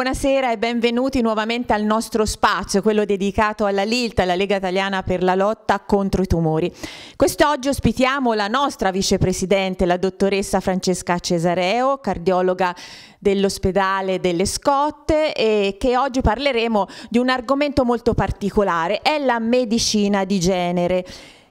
Buonasera e benvenuti nuovamente al nostro spazio, quello dedicato alla LILT, la Lega Italiana per la lotta contro i tumori. Quest'oggi ospitiamo la nostra vicepresidente, la dottoressa Francesca Cesareo, cardiologa dell'ospedale delle Scotte e che oggi parleremo di un argomento molto particolare, è la medicina di genere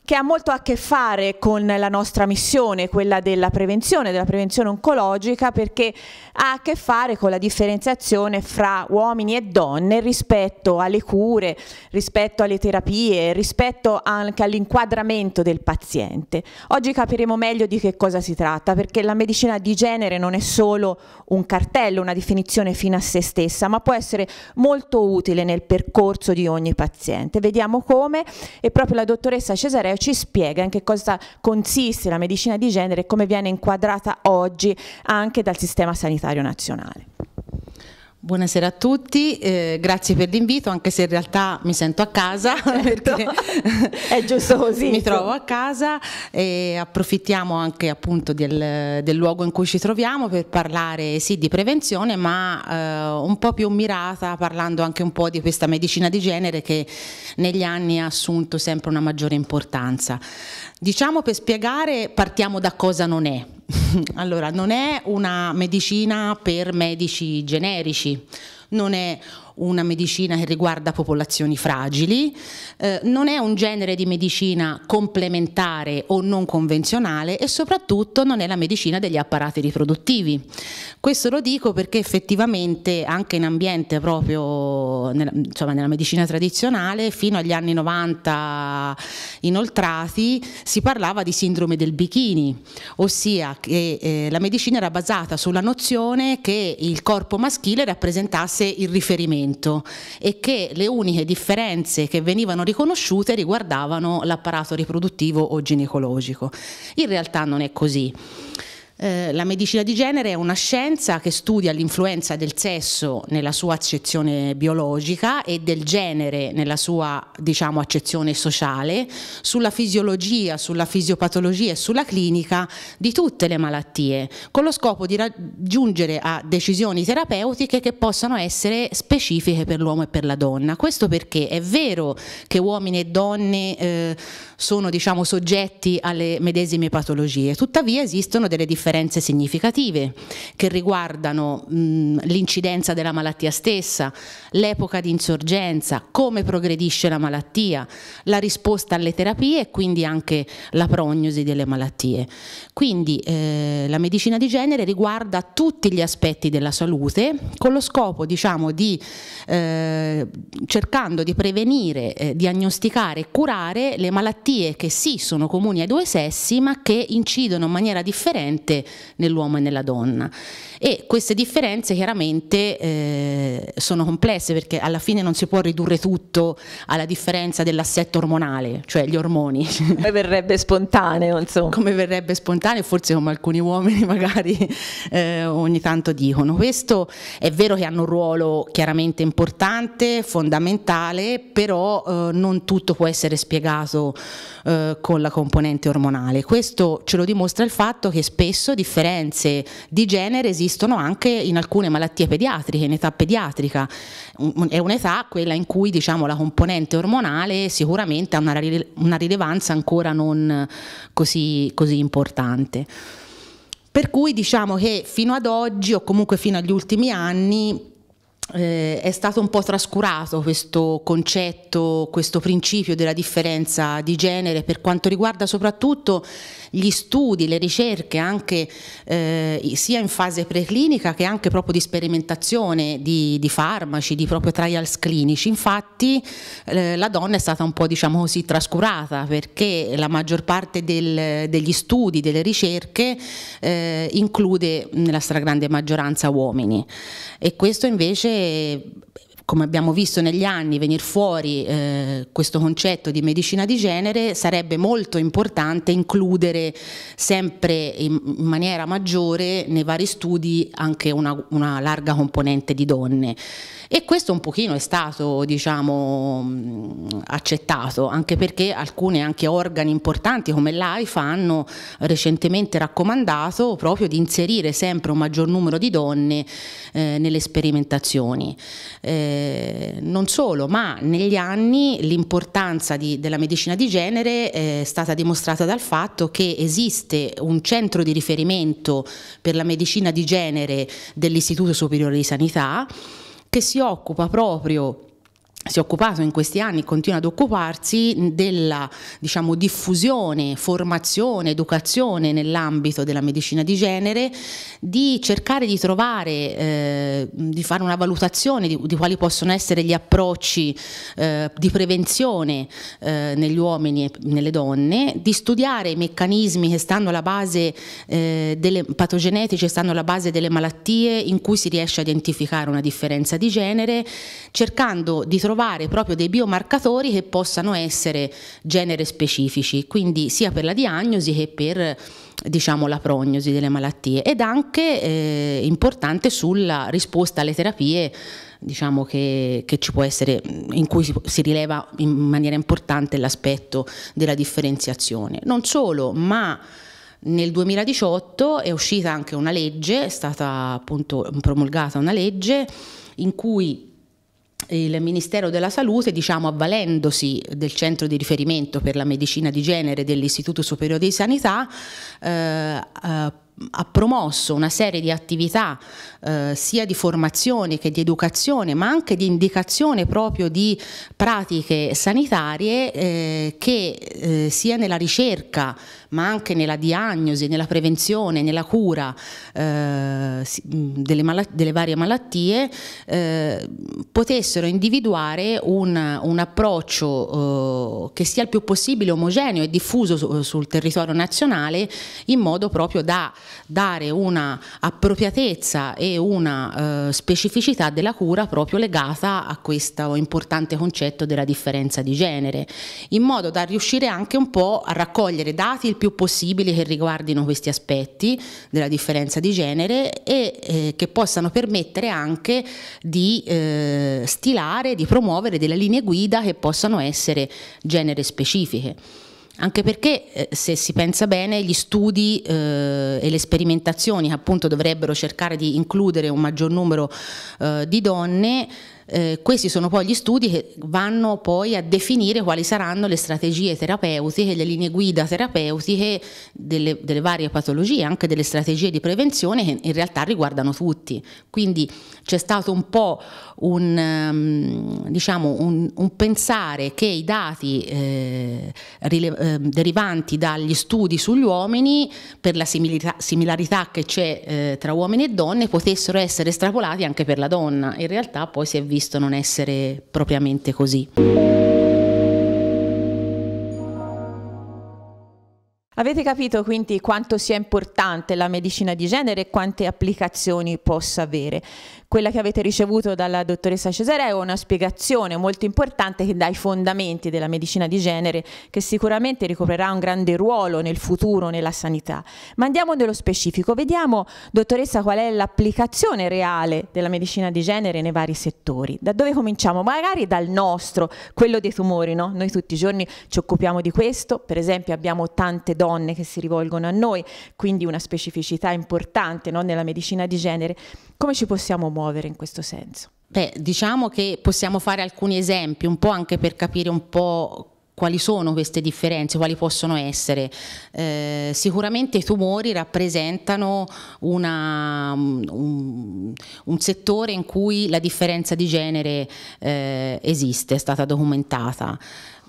che ha molto a che fare con la nostra missione, quella della prevenzione, della prevenzione oncologica, perché ha a che fare con la differenziazione fra uomini e donne rispetto alle cure, rispetto alle terapie, rispetto anche all'inquadramento del paziente. Oggi capiremo meglio di che cosa si tratta, perché la medicina di genere non è solo un cartello, una definizione fino a se stessa, ma può essere molto utile nel percorso di ogni paziente. Vediamo come e proprio la dottoressa Cesareo ci spiega in che cosa consiste la medicina di genere e come viene inquadrata oggi anche dal sistema sanitario nazionale. Buonasera a tutti, eh, grazie per l'invito, anche se in realtà mi sento a casa, certo. è giusto così. mi trovo a casa e approfittiamo anche appunto del, del, luogo in cui ci troviamo per parlare sì di prevenzione, ma eh, un po' più mirata, parlando anche un po' di questa medicina di genere che negli anni ha assunto sempre una maggiore importanza. Diciamo per spiegare partiamo da cosa non è. allora, non è una medicina per medici generici, non è una medicina che riguarda popolazioni fragili, eh, non è un genere di medicina complementare o non convenzionale e soprattutto non è la medicina degli apparati riproduttivi. Questo lo dico perché effettivamente anche in ambiente proprio nella, insomma, nella medicina tradizionale fino agli anni 90 inoltrati si parlava di sindrome del bikini, ossia che eh, la medicina era basata sulla nozione che il corpo maschile rappresentasse il riferimento Parlamento e che le uniche differenze che venivano riconosciute riguardavano l'apparato riproduttivo o ginecologico. In realtà non è così. Eh, la medicina di genere è una scienza che studia l'influenza del sesso nella sua accezione biologica e del genere nella sua diciamo, accezione sociale sulla fisiologia, sulla fisiopatologia e sulla clinica di tutte le malattie, con lo scopo di raggiungere a decisioni terapeutiche che possano essere specifiche per l'uomo e per la donna. Questo perché è vero che uomini e donne eh, sono diciamo, soggetti alle medesime patologie, tuttavia esistono delle differenze differenze significative che riguardano mh, l'incidenza della malattia stessa, l'epoca di insorgenza, come progredisce la malattia, la risposta alle terapie e quindi anche la prognosi delle malattie. Quindi eh, la medicina di genere riguarda tutti gli aspetti della salute con lo scopo diciamo di eh, cercando di prevenire, eh, diagnosticare e curare le malattie che sì sono comuni ai due sessi ma che incidono in maniera differente nell'uomo e nella donna e queste differenze chiaramente eh, sono complesse perché alla fine non si può ridurre tutto alla differenza dell'assetto ormonale, cioè gli ormoni. Come verrebbe spontaneo, insomma. Come verrebbe spontaneo, forse come alcuni uomini magari eh, ogni tanto dicono. Questo è vero che hanno un ruolo chiaramente importante, fondamentale, però eh, non tutto può essere spiegato eh, con la componente ormonale. Questo ce lo dimostra il fatto che spesso differenze di genere esistono esistono anche in alcune malattie pediatriche, in età pediatrica. È un'età quella in cui diciamo, la componente ormonale sicuramente ha una, rilevanza ancora non così, così importante. Per cui diciamo che fino ad oggi o comunque fino agli ultimi anni eh, è stato un po' trascurato questo concetto, questo principio della differenza di genere per quanto riguarda soprattutto gli studi, le ricerche anche eh, sia in fase preclinica che anche proprio di sperimentazione di, di farmaci, di proprio trials clinici. Infatti eh, la donna è stata un po' diciamo così trascurata perché la maggior parte del, degli studi, delle ricerche eh, include nella stragrande maggioranza uomini e questo invece come abbiamo visto negli anni venir fuori eh, questo concetto di medicina di genere, sarebbe molto importante includere sempre in, in maniera maggiore nei vari studi anche una, una larga componente di donne e questo un pochino è stato diciamo, mm, accettato anche perché alcuni anche organi importanti come l'AIFA hanno recentemente raccomandato proprio di inserire sempre un maggior numero di donne eh, nelle sperimentazioni. Eh, non solo, ma negli anni l'importanza della medicina di genere eh, è stata dimostrata dal fatto che esiste un centro di riferimento per la medicina di genere dell'Istituto Superiore di Sanità che si occupa proprio si è occupato in questi anni e continua ad occuparsi della diciamo, diffusione, formazione, educazione nell'ambito della medicina di genere, di cercare di trovare, eh, di fare una valutazione di, di, quali possono essere gli approcci eh, di prevenzione eh, negli uomini e nelle donne, di studiare i meccanismi che stanno alla base eh, delle patogenetici, stanno alla base delle malattie in cui si riesce a identificare una differenza di genere, cercando di trovare trovare proprio dei biomarcatori che possano essere genere specifici, quindi sia per la diagnosi che per diciamo, la prognosi delle malattie ed anche eh, importante sulla risposta alle terapie diciamo che, che, ci può essere, in cui si, si rileva in maniera importante l'aspetto della differenziazione. Non solo, ma nel 2018 è uscita anche una legge, è stata appunto promulgata una legge in cui il Ministero della Salute, diciamo, avvalendosi del centro di riferimento per la medicina di genere dell'Istituto Superiore di Sanità, eh, eh ha promosso una serie di attività eh, sia di formazione che di educazione ma anche di indicazione proprio di pratiche sanitarie eh, che eh, sia nella ricerca ma anche nella diagnosi, nella prevenzione, nella cura eh, delle, delle, varie malattie eh, potessero individuare un, un approccio eh, che sia il più possibile omogeneo e diffuso su sul territorio nazionale in modo proprio da dare una appropriatezza e una eh, specificità della cura proprio legata a questo importante concetto della differenza di genere, in modo da riuscire anche un po' a raccogliere dati il più possibile che riguardino questi aspetti della differenza di genere e eh, che possano permettere anche di eh, stilare, di promuovere delle linee guida che possano essere genere specifiche anche perché eh, se si pensa bene gli studi eh, e le sperimentazioni appunto dovrebbero cercare di includere un maggior numero eh, di donne eh, questi sono poi gli studi che vanno poi a definire quali saranno le strategie terapeutiche, le linee guida terapeutiche delle, delle varie patologie, anche delle strategie di prevenzione che in realtà riguardano tutti. Quindi c'è stato un po' un, ehm, diciamo, un, un pensare che i dati eh, eh, derivanti dagli studi sugli uomini, per la similità, similarità che c'è eh, tra uomini e donne, potessero essere estrapolati anche per la donna. In realtà poi si è visto visto non essere propriamente così. Avete capito quindi quanto sia importante la medicina di genere e quante applicazioni possa avere. Quella che avete ricevuto dalla dottoressa Cesare è una spiegazione molto importante che dà i fondamenti della medicina di genere che sicuramente ricoprirà un grande ruolo nel futuro nella sanità. Ma andiamo nello specifico, vediamo dottoressa qual è l'applicazione reale della medicina di genere nei vari settori. Da dove cominciamo? Magari dal nostro, quello dei tumori, no? Noi tutti i giorni ci occupiamo di questo, per esempio abbiamo tante donne donne che si rivolgono a noi, quindi una specificità importante no, nella medicina di genere. Come ci possiamo muovere in questo senso? Beh, diciamo che possiamo fare alcuni esempi, un po' anche per capire un po' quali sono queste differenze, quali possono essere. Eh, sicuramente i tumori rappresentano una, mm, un, un, settore in cui la differenza di genere eh, esiste, è stata documentata.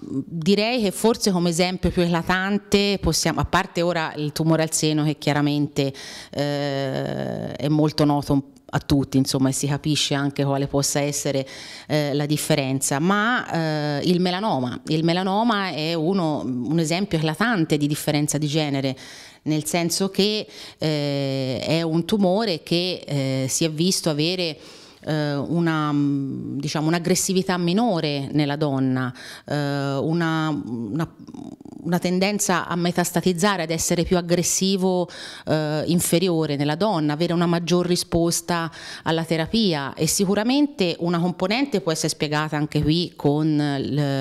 Direi che forse come esempio più eclatante possiamo, a parte ora il tumore al seno che chiaramente eh, è molto noto a tutti, insomma, e si capisce anche quale possa essere eh, la differenza, ma eh, il melanoma, il melanoma è uno, un esempio eclatante di differenza di genere, nel senso che eh, è un tumore che eh, si è visto avere eh, una, diciamo, un'aggressività minore nella donna, eh, una, una una tendenza a metastatizzare, ad essere più aggressivo eh, inferiore nella donna, avere una maggior risposta alla terapia e sicuramente una componente può essere spiegata anche qui con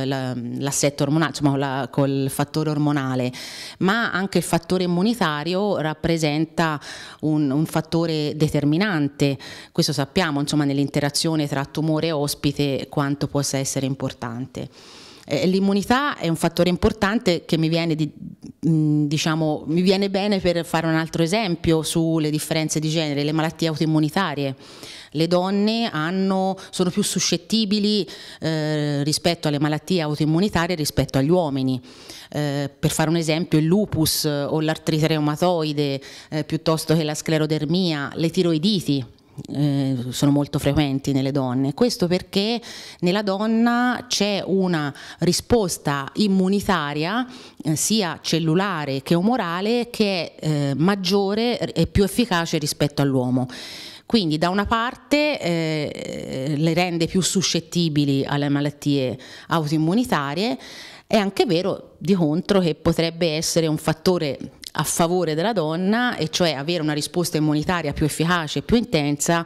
l'assetto ormonale, insomma la, col fattore ormonale, ma anche il fattore immunitario rappresenta un, un fattore determinante, questo sappiamo insomma nell'interazione tra tumore e ospite quanto possa essere importante. Eh, l'immunità è un fattore importante che mi viene, di, mm, diciamo, mi viene bene per fare un altro esempio sulle differenze di genere, le malattie autoimmunitarie le donne hanno, sono più suscettibili eh, rispetto alle malattie autoimmunitarie rispetto agli uomini. Eh, per fare un esempio il lupus eh, o l'artrite reumatoide eh, piuttosto che la sclerodermia, le tiroiditi eh, sono molto frequenti nelle donne. Questo perché nella donna c'è una risposta immunitaria eh, sia cellulare che umorale che è eh, maggiore e più efficace rispetto all'uomo. Quindi da una parte eh, le rende più suscettibili alle malattie autoimmunitarie, è anche vero di contro che potrebbe essere un fattore a favore della donna, e cioè avere una risposta immunitaria più efficace e più intensa,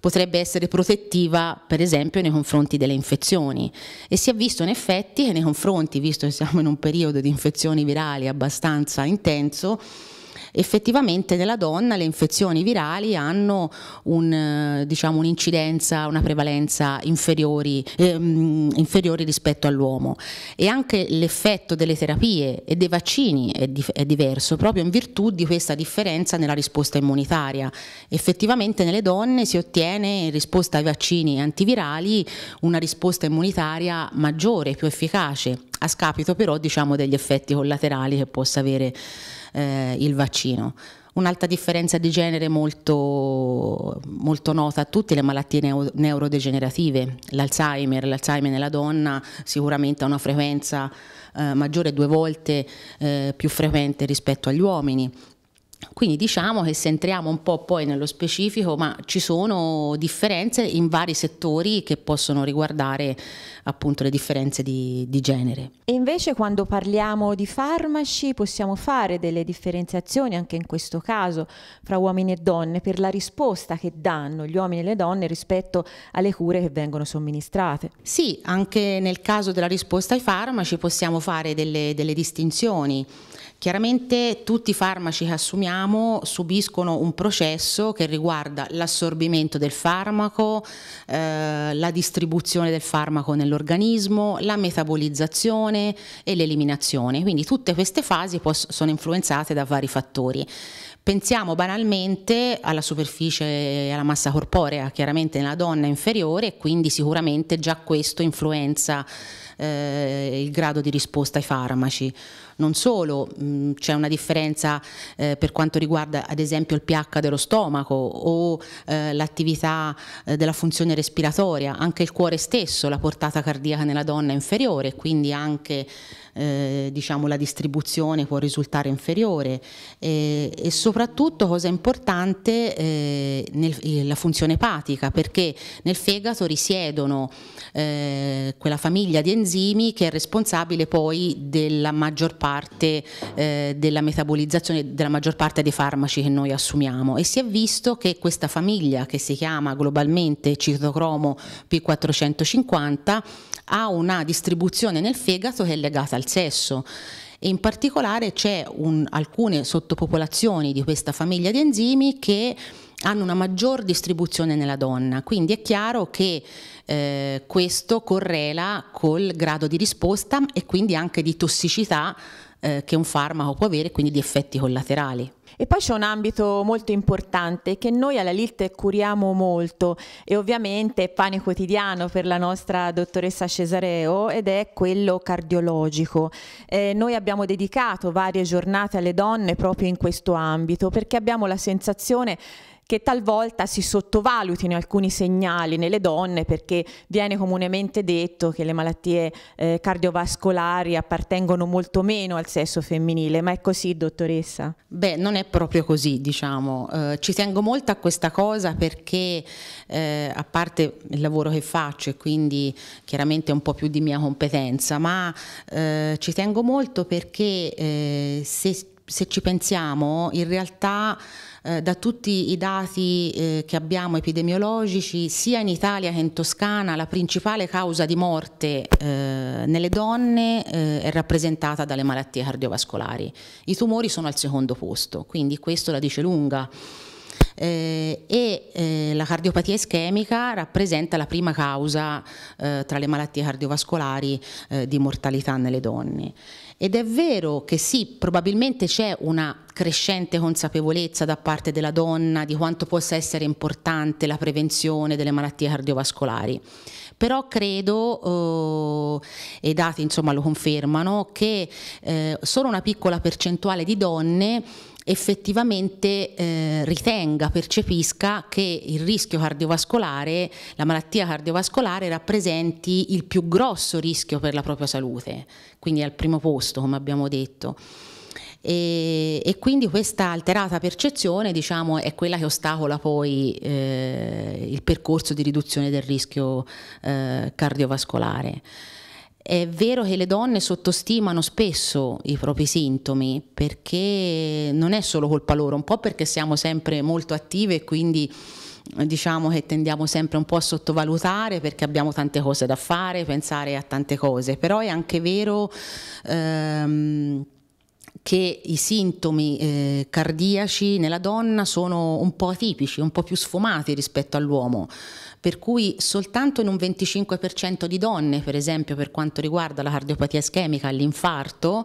potrebbe essere protettiva per esempio nei confronti delle infezioni e si è visto in effetti che nei confronti, visto che siamo in un periodo di infezioni virali abbastanza intenso, effettivamente nella donna le infezioni virali hanno un, eh, diciamo, un'incidenza, una prevalenza inferiori, ehm, inferiori rispetto all'uomo e anche l'effetto delle terapie e dei vaccini è, di è diverso proprio in virtù di questa differenza nella risposta immunitaria. Effettivamente nelle donne si ottiene in risposta ai vaccini antivirali una risposta immunitaria maggiore, più efficace a scapito però diciamo, degli effetti collaterali che possa avere eh, il vaccino. Un'altra differenza di genere molto, molto, nota a tutti le malattie neo neurodegenerative, l'Alzheimer, l'Alzheimer nella donna sicuramente ha una frequenza eh, maggiore due volte eh, più frequente rispetto agli uomini, quindi diciamo che se entriamo un po' poi nello specifico, ma ci sono differenze in vari settori che possono riguardare appunto le differenze di, di genere. E invece quando parliamo di farmaci possiamo fare delle differenziazioni anche in questo caso fra uomini e donne per la risposta che danno gli uomini e le donne rispetto alle cure che vengono somministrate. Sì, anche nel caso della risposta ai farmaci possiamo fare delle, delle distinzioni. Chiaramente tutti i farmaci che assumiamo subiscono un processo che riguarda l'assorbimento del farmaco, eh, la distribuzione del farmaco nell'organismo, la metabolizzazione e l'eliminazione. Quindi tutte queste fasi sono influenzate da vari fattori. Pensiamo banalmente alla superficie, e alla massa corporea, chiaramente nella donna inferiore e quindi sicuramente già questo influenza eh, il grado di risposta ai farmaci non solo, mm, c'è una differenza eh, per quanto riguarda ad esempio il pH dello stomaco o eh, l'attività eh, della funzione respiratoria, anche il cuore stesso, la portata cardiaca nella donna è inferiore, quindi anche eh, diciamo, la distribuzione può risultare inferiore e, e soprattutto cosa importante eh, nel, eh, la funzione epatica perché nel fegato risiedono quella famiglia di enzimi che è responsabile poi della maggior parte parte eh, della metabolizzazione della maggior parte dei farmaci che noi assumiamo e si è visto che questa famiglia che si chiama globalmente citocromo P450 ha una distribuzione nel fegato che è legata al sesso e in particolare c'è alcune sottopopolazioni di questa famiglia di enzimi che hanno una maggior distribuzione nella donna, quindi è chiaro che eh, questo correla col grado di risposta e quindi anche di tossicità eh, che un farmaco può avere, quindi di effetti collaterali. E poi c'è un ambito molto importante che noi alla LILT curiamo molto e ovviamente è pane quotidiano per la nostra dottoressa Cesareo ed è quello cardiologico. Eh, noi abbiamo dedicato varie giornate alle donne proprio in questo ambito perché abbiamo la sensazione che talvolta si sottovalutino alcuni segnali nelle donne perché viene comunemente detto che le malattie eh, cardiovascolari appartengono molto meno al sesso femminile, ma è così dottoressa? Beh, non è proprio così diciamo, eh, ci tengo molto a questa cosa perché eh, a parte il lavoro che faccio e quindi chiaramente un po' più di mia competenza, ma eh, ci tengo molto perché eh, se se ci pensiamo, in realtà eh, da tutti i dati eh, che abbiamo epidemiologici, sia in Italia che in Toscana, la principale causa di morte eh, nelle donne eh, è rappresentata dalle malattie cardiovascolari. I tumori sono al secondo posto, quindi questo la dice lunga. Eh, e eh, la cardiopatia ischemica rappresenta la prima causa eh, tra le malattie cardiovascolari eh, di mortalità nelle donne. Ed è vero che sì, probabilmente c'è una crescente consapevolezza da parte della donna di quanto possa essere importante la prevenzione delle malattie cardiovascolari, però credo, eh, e i dati insomma lo confermano, che eh, solo una piccola percentuale di donne effettivamente eh, ritenga, percepisca che il rischio cardiovascolare, la malattia cardiovascolare rappresenti il più grosso rischio per la propria salute, quindi al primo posto come abbiamo detto. E, e quindi questa alterata percezione diciamo, è quella che ostacola poi eh, il percorso di riduzione del rischio eh, cardiovascolare. È vero che le donne sottostimano spesso i propri sintomi perché non è solo colpa loro, un po' perché siamo sempre molto attive e quindi eh, diciamo che tendiamo sempre un po' a sottovalutare perché abbiamo tante cose da fare, pensare a tante cose, però è anche vero... Ehm, che i sintomi eh, cardiaci nella donna sono un po' atipici, un po' più sfumati rispetto all'uomo, per cui soltanto in un 25% di donne, per esempio per quanto riguarda la cardiopatia ischemica, l'infarto,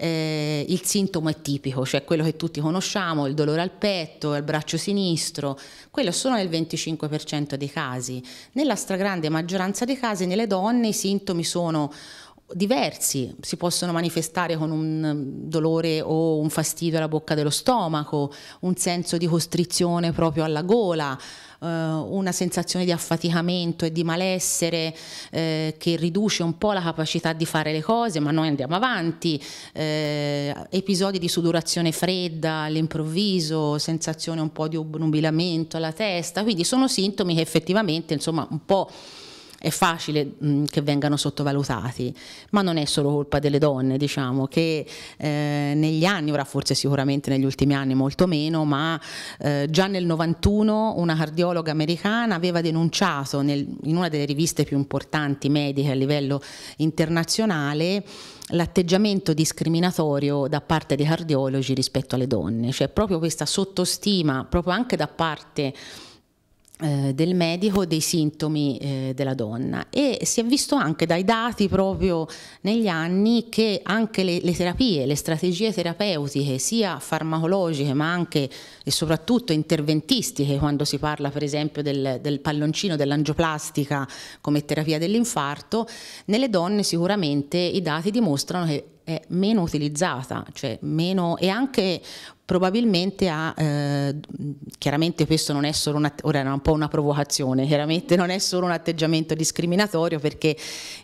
eh, il sintomo è tipico, cioè quello che tutti conosciamo, il dolore al petto, al braccio sinistro, quello solo nel 25% dei casi. Nella stragrande maggioranza dei casi nelle donne i sintomi sono diversi, si possono manifestare con un mm, dolore o un fastidio alla bocca dello stomaco, un senso di costrizione proprio alla gola, eh, una sensazione di affaticamento e di malessere eh, che riduce un po' la capacità di fare le cose, ma noi andiamo avanti, eh, episodi di sudorazione fredda all'improvviso, sensazione un po' di obnubilamento alla testa, quindi sono sintomi che effettivamente insomma un po' è facile mh, mm, che vengano sottovalutati, ma non è solo colpa delle donne, diciamo che eh, negli anni, ora forse sicuramente negli ultimi anni molto meno, ma eh, già nel 91 una cardiologa americana aveva denunciato nel, in una delle riviste più importanti mediche a livello internazionale l'atteggiamento discriminatorio da parte dei cardiologi rispetto alle donne, cioè proprio questa sottostima, proprio anche da parte eh, del medico dei sintomi eh, della donna e si è visto anche dai dati proprio negli anni che anche le, le, terapie, le strategie terapeutiche sia farmacologiche ma anche e soprattutto interventistiche quando si parla per esempio del, del palloncino dell'angioplastica come terapia dell'infarto, nelle donne sicuramente i dati dimostrano che è meno utilizzata, cioè meno, e anche probabilmente ha, eh, chiaramente questo non è solo, una, ora era un po' una provocazione, chiaramente non è solo un atteggiamento discriminatorio perché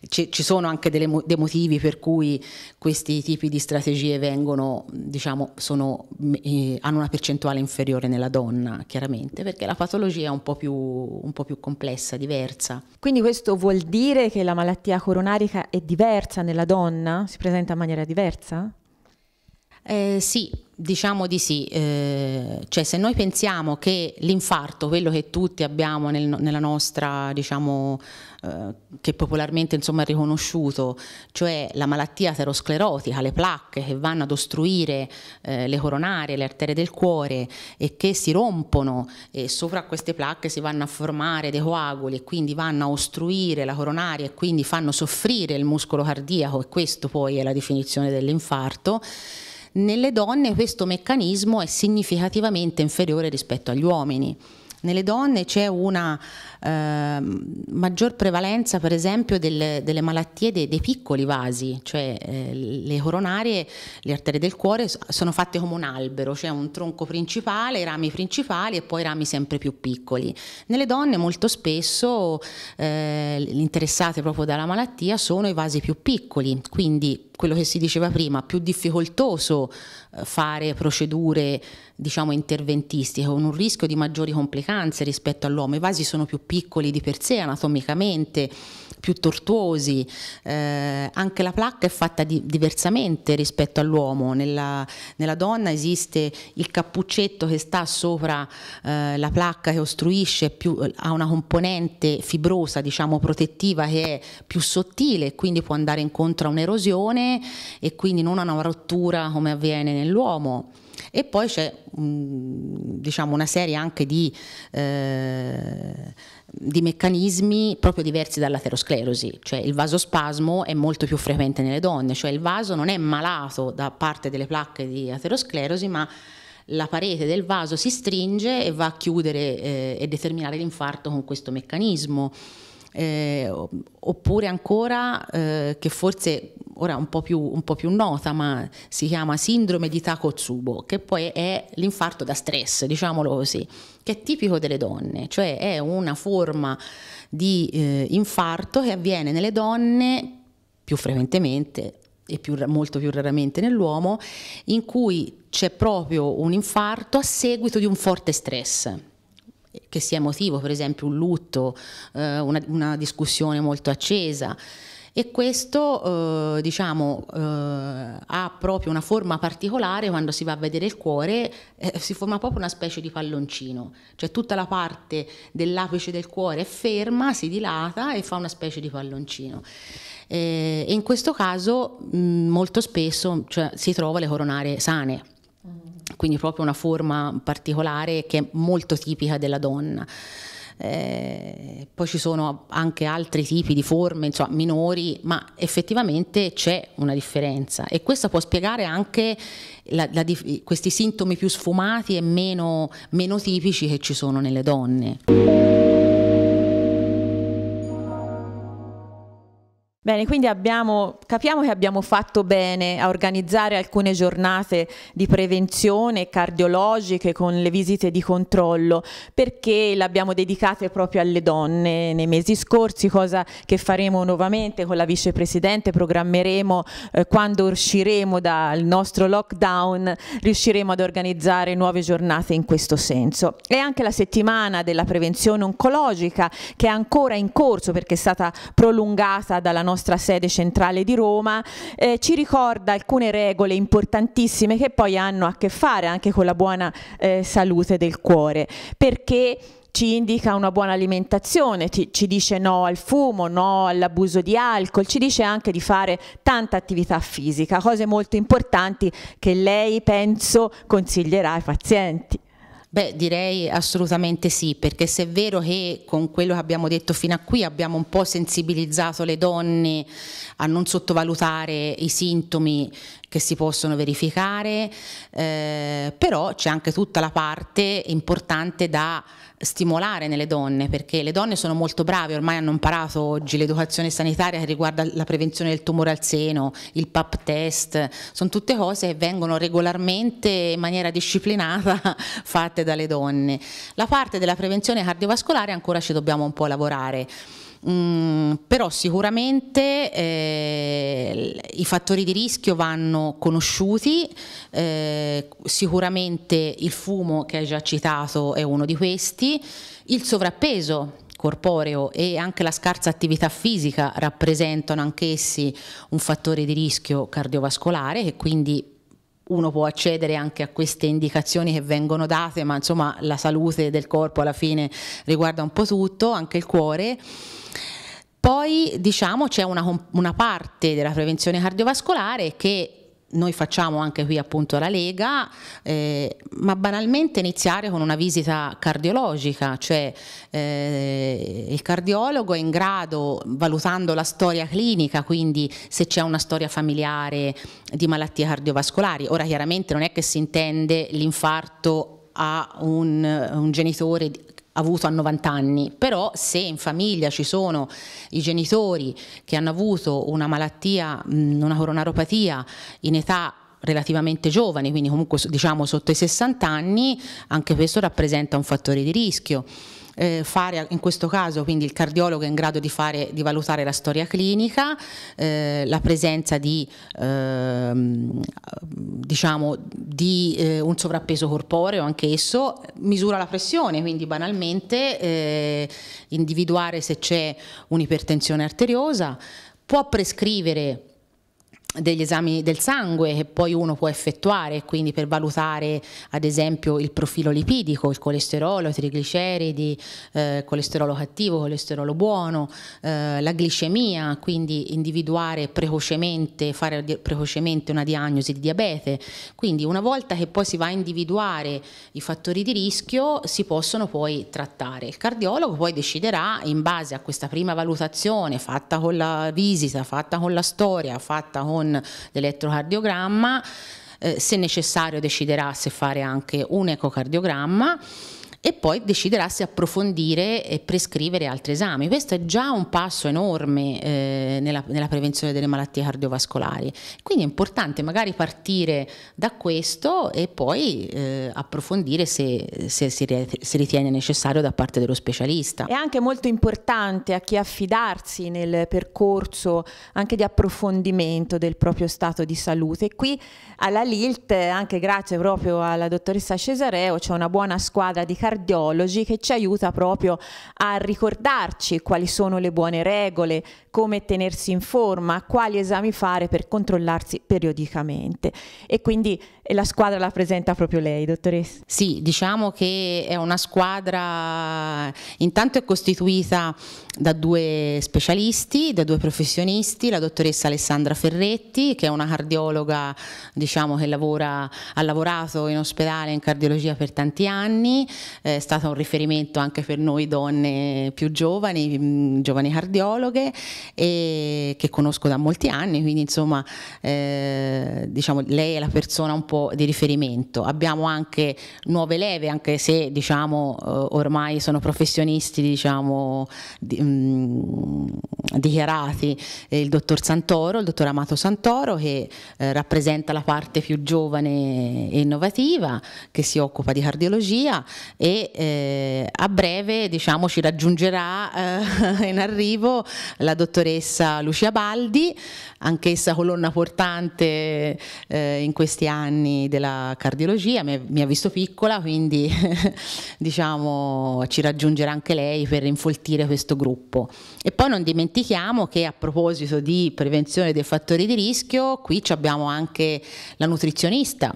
ci, ci sono anche delle, dei motivi per cui questi tipi di strategie vengono, diciamo, sono, eh, hanno una percentuale inferiore nella donna, chiaramente, perché la patologia è un po, più, un po' più complessa, diversa. Quindi questo vuol dire che la malattia coronarica è diversa nella donna? Si presenta in maniera diversa? Eh, sì, diciamo di sì. Eh, cioè, se noi pensiamo che l'infarto, quello che tutti abbiamo nel, nella nostra, diciamo, eh, che popolarmente insomma, è riconosciuto, cioè la malattia aterosclerotica, le placche che vanno ad ostruire eh, le coronarie, le arterie del cuore e che si rompono e sopra queste placche si vanno a formare dei coaguli e quindi vanno a ostruire la coronaria e quindi fanno soffrire il muscolo cardiaco e questo poi è la definizione dell'infarto. Nelle donne questo meccanismo è significativamente inferiore rispetto agli uomini. Nelle donne c'è una eh, maggior prevalenza per esempio del, delle malattie dei, dei, piccoli vasi, cioè eh, le coronarie, le arterie del cuore sono fatte come un albero, cioè un tronco principale, i rami principali e poi rami sempre più piccoli. Nelle donne molto spesso eh, interessate proprio dalla malattia sono i vasi più piccoli, quindi quello che si diceva prima, più difficoltoso fare procedure diciamo interventistiche con un rischio di maggiori complicanze rispetto all'uomo. I vasi sono più piccoli di per sé anatomicamente, più tortuosi, eh, anche la placca è fatta di, diversamente rispetto all'uomo, nella, nella, donna esiste il cappuccetto che sta sopra eh, la placca che ostruisce, più, ha una componente fibrosa, diciamo protettiva che è più sottile, e quindi può andare incontro a un'erosione e quindi non a una rottura come avviene nell'uomo. E poi c'è mm, diciamo, una serie anche di eh, di meccanismi proprio diversi dall'aterosclerosi, cioè il vasospasmo è molto più frequente nelle donne, cioè il vaso non è malato da parte delle placche di aterosclerosi, ma la parete del vaso si stringe e va a chiudere eh, e determinare l'infarto con questo meccanismo. Eh, oppure ancora eh, che forse ora un po, più, un po' più nota, ma si chiama sindrome di Takotsubo, che poi è l'infarto da stress, diciamolo così, che è tipico delle donne, cioè è una forma di eh, infarto che avviene nelle donne più frequentemente e più, molto più raramente nell'uomo, in cui c'è proprio un infarto a seguito di un forte stress che sia emotivo, per esempio un lutto, eh, una, una discussione molto accesa e questo eh, diciamo, eh, ha proprio una forma particolare quando si va a vedere il cuore, eh, si forma proprio una specie di palloncino, cioè tutta la parte dell'apice del cuore è ferma, si dilata e fa una specie di palloncino. Eh, e in questo caso mh, mm, molto spesso cioè, si trova le coronare sane mm. quindi proprio una forma particolare che è molto tipica della donna eh, poi ci sono anche altri tipi di forme, insomma, minori, ma effettivamente c'è una differenza e questo può spiegare anche la, la, questi sintomi più sfumati e meno, meno tipici che ci sono nelle donne. Bene, quindi abbiamo, capiamo che abbiamo fatto bene a organizzare alcune giornate di prevenzione cardiologiche con le visite di controllo, perché le abbiamo dedicate proprio alle donne nei mesi scorsi, cosa che faremo nuovamente con la vicepresidente, programmeremo eh, quando usciremo dal nostro lockdown, riusciremo ad organizzare nuove giornate in questo senso. E anche la settimana della prevenzione oncologica che è ancora in corso perché è stata prolungata dalla nostra nostra sede centrale di Roma, eh, ci ricorda alcune regole importantissime che poi hanno a che fare anche con la buona eh, salute del cuore, perché ci indica una buona alimentazione, ci, ci, dice no al fumo, no all'abuso di alcol, ci dice anche di fare tanta attività fisica, cose molto importanti che lei penso consiglierà ai pazienti. Beh, direi assolutamente sì, perché se è vero che con quello che abbiamo detto fino a qui abbiamo un po' sensibilizzato le donne a non sottovalutare i sintomi che si possono verificare, eh, però c'è anche tutta la parte importante da stimolare nelle donne, perché le donne sono molto brave, ormai hanno imparato oggi l'educazione sanitaria che riguarda la prevenzione del tumore al seno, il PAP test, sono tutte cose che vengono regolarmente in maniera disciplinata fatte dalle donne. La parte della prevenzione cardiovascolare ancora ci dobbiamo un po' lavorare. Mm, però sicuramente eh, i fattori di rischio vanno conosciuti, eh, sicuramente il fumo che hai già citato è uno di questi, il sovrappeso corporeo e anche la scarsa attività fisica rappresentano anch'essi un fattore di rischio cardiovascolare e quindi uno può accedere anche a queste indicazioni che vengono date, ma insomma la salute del corpo alla fine riguarda un po' tutto, anche il cuore. Poi diciamo c'è una, una parte della prevenzione cardiovascolare che noi facciamo anche qui appunto alla Lega, eh, ma banalmente iniziare con una visita cardiologica, cioè eh, il cardiologo è in grado, valutando la storia clinica, quindi se c'è una storia familiare di malattie cardiovascolari, ora chiaramente non è che si intende l'infarto a un, un genitore avuto a 90 anni, però se in famiglia ci sono i genitori che hanno avuto una malattia, una coronaropatia in età relativamente giovane, quindi comunque diciamo sotto i 60 anni, anche questo rappresenta un fattore di rischio eh, fare in questo caso quindi il cardiologo è in grado di, fare, di valutare la storia clinica, eh, la presenza di, eh, diciamo, di eh, un sovrappeso corporeo, anche esso, misura la pressione, quindi banalmente eh, individuare se c'è un'ipertensione arteriosa, può prescrivere degli esami del sangue che poi uno può effettuare, quindi per valutare ad esempio il profilo lipidico, il colesterolo, i trigliceridi, eh, colesterolo cattivo, colesterolo buono, eh, la glicemia, quindi individuare precocemente, fare precocemente una diagnosi di diabete. Quindi una volta che poi si va a individuare i fattori di rischio si possono poi trattare. Il cardiologo poi deciderà in base a questa prima valutazione fatta con la visita, fatta con la storia, fatta con con l'elettrocardiogramma, eh, se necessario deciderà se fare anche un ecocardiogramma e poi deciderà se approfondire e prescrivere altri esami. Questo è già un passo enorme eh, nella, nella, prevenzione delle malattie cardiovascolari, quindi è importante magari partire da questo e poi eh, approfondire se, se, si ritiene necessario da parte dello specialista. È anche molto importante a chi affidarsi nel percorso anche di approfondimento del proprio stato di salute qui alla LILT, anche grazie proprio alla dottoressa Cesareo, c'è una buona squadra di cardiologi cardiologi che ci aiuta proprio a ricordarci quali sono le buone regole, come tenersi in forma, quali esami fare per controllarsi periodicamente. E quindi eh, la squadra la presenta proprio lei, dottoressa. Sì, diciamo che è una squadra, intanto è costituita da due specialisti, da due professionisti, la dottoressa Alessandra Ferretti, che è una cardiologa diciamo, che lavora, ha lavorato in ospedale in cardiologia per tanti anni, è stata un riferimento anche per noi donne più giovani, mm, giovani cardiologhe e che conosco da molti anni, quindi insomma eh, diciamo, lei è la persona un po' di riferimento. Abbiamo anche nuove leve, anche se diciamo, eh, ormai sono professionisti diciamo, di, mh, mm, dichiarati, eh, il dottor Santoro, il dottor Amato Santoro che eh, rappresenta la parte più giovane e innovativa, che si occupa di cardiologia e e eh, a breve diciamo, ci raggiungerà eh, in arrivo la dottoressa Lucia Baldi, anch'essa colonna portante eh, in questi anni della cardiologia, mi, mi ha visto piccola, quindi diciamo, ci raggiungerà anche lei per infoltire questo gruppo. E poi non dimentichiamo che a proposito di prevenzione dei fattori di rischio, qui abbiamo anche la nutrizionista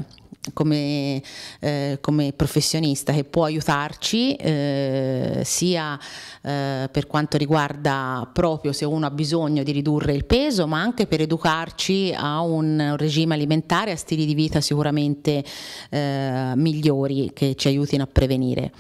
come, eh, come, professionista che può aiutarci eh, sia eh, per quanto riguarda proprio se uno ha bisogno di ridurre il peso ma anche per educarci a un regime alimentare, a stili di vita sicuramente eh, migliori che ci aiutino a prevenire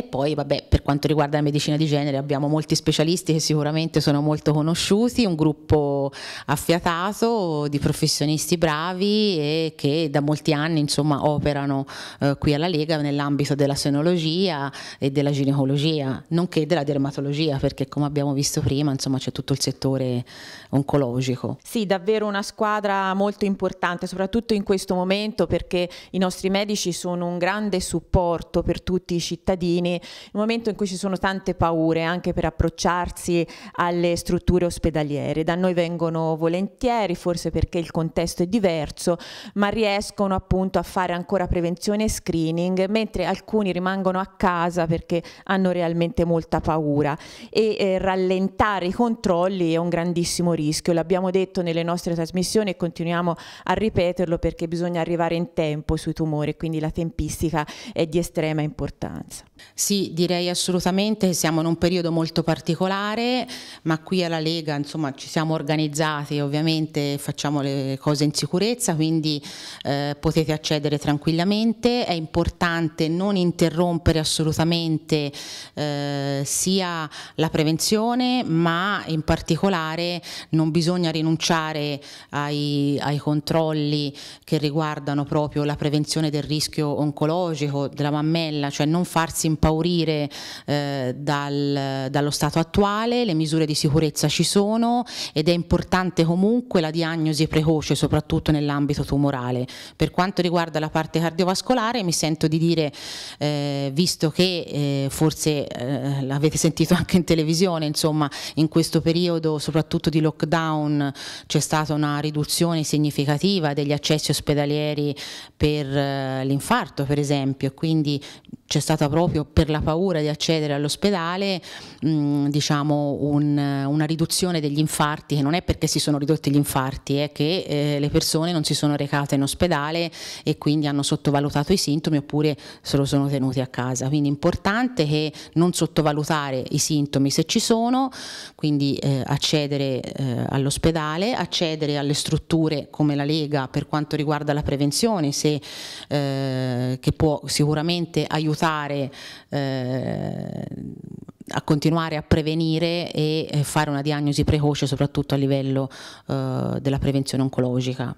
e poi vabbè, per quanto riguarda la medicina di genere abbiamo molti specialisti che sicuramente sono molto conosciuti, un gruppo affiatato di professionisti bravi e che da molti anni insomma, operano eh, qui alla Lega nell'ambito della senologia e della ginecologia, nonché della dermatologia perché come abbiamo visto prima c'è tutto il settore oncologico. Sì, davvero una squadra molto importante, soprattutto in questo momento perché i nostri medici sono un grande supporto per tutti i cittadini quindi nel momento in cui ci sono tante paure anche per approcciarsi alle strutture ospedaliere, da noi vengono volentieri, forse perché il contesto è diverso, ma riescono appunto a fare ancora prevenzione e screening, mentre alcuni rimangono a casa perché hanno realmente molta paura e eh, rallentare i controlli è un grandissimo rischio, l'abbiamo detto nelle nostre trasmissioni e continuiamo a ripeterlo perché bisogna arrivare in tempo sui tumori, quindi la tempistica è di estrema importanza. Sì, direi assolutamente che siamo in un periodo molto particolare, ma qui alla Lega insomma, ci siamo organizzati, ovviamente facciamo le cose in sicurezza, quindi eh, potete accedere tranquillamente. È importante non interrompere assolutamente eh, sia la prevenzione, ma in particolare non bisogna rinunciare ai, ai controlli che riguardano proprio la prevenzione del rischio oncologico, della mammella, cioè non farsi impaurire impaurire eh, dal, dallo stato attuale, le misure di sicurezza ci sono ed è importante comunque la diagnosi precoce soprattutto nell'ambito tumorale. Per quanto riguarda la parte cardiovascolare mi sento di dire, eh, visto che eh, forse eh, l'avete sentito anche in televisione, insomma in questo periodo soprattutto di lockdown c'è stata una riduzione significativa degli accessi ospedalieri per eh, l'infarto per esempio, quindi c'è stata proprio per per la paura di accedere all'ospedale diciamo un, una riduzione degli infarti che non è perché si sono ridotti gli infarti è che eh, le persone non si sono recate in ospedale e quindi hanno sottovalutato i sintomi oppure se lo sono tenuti a casa quindi è importante che non sottovalutare i sintomi se ci sono quindi eh, accedere eh, all'ospedale accedere alle strutture come la Lega per quanto riguarda la prevenzione se, eh, che può sicuramente aiutare eh, a continuare a prevenire e eh, fare una diagnosi precoce soprattutto a livello eh, della prevenzione oncologica.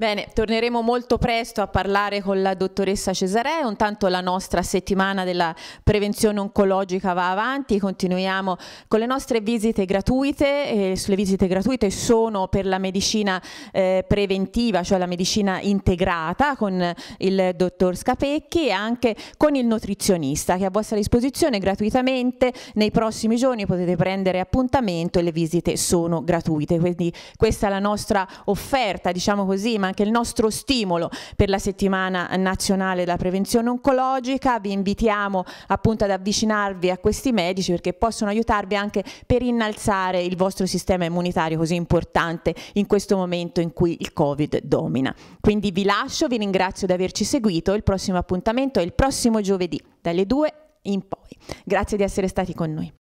Bene, torneremo molto presto a parlare con la dottoressa Cesareo, intanto la nostra settimana della prevenzione oncologica va avanti, continuiamo con le nostre visite gratuite, eh, sulle visite gratuite sono per la medicina eh, preventiva, cioè la medicina integrata con il dottor Scapecchi e anche con il nutrizionista che è a vostra disposizione gratuitamente, nei prossimi giorni potete prendere appuntamento e le visite sono gratuite, quindi questa è la nostra offerta, diciamo così, ma anche il nostro stimolo per la settimana nazionale della prevenzione oncologica. Vi invitiamo appunto ad avvicinarvi a questi medici perché possono aiutarvi anche per innalzare il vostro sistema immunitario così importante in questo momento in cui il Covid domina. Quindi vi lascio, vi ringrazio di averci seguito, il prossimo appuntamento è il prossimo giovedì dalle 2 in poi. Grazie di essere stati con noi.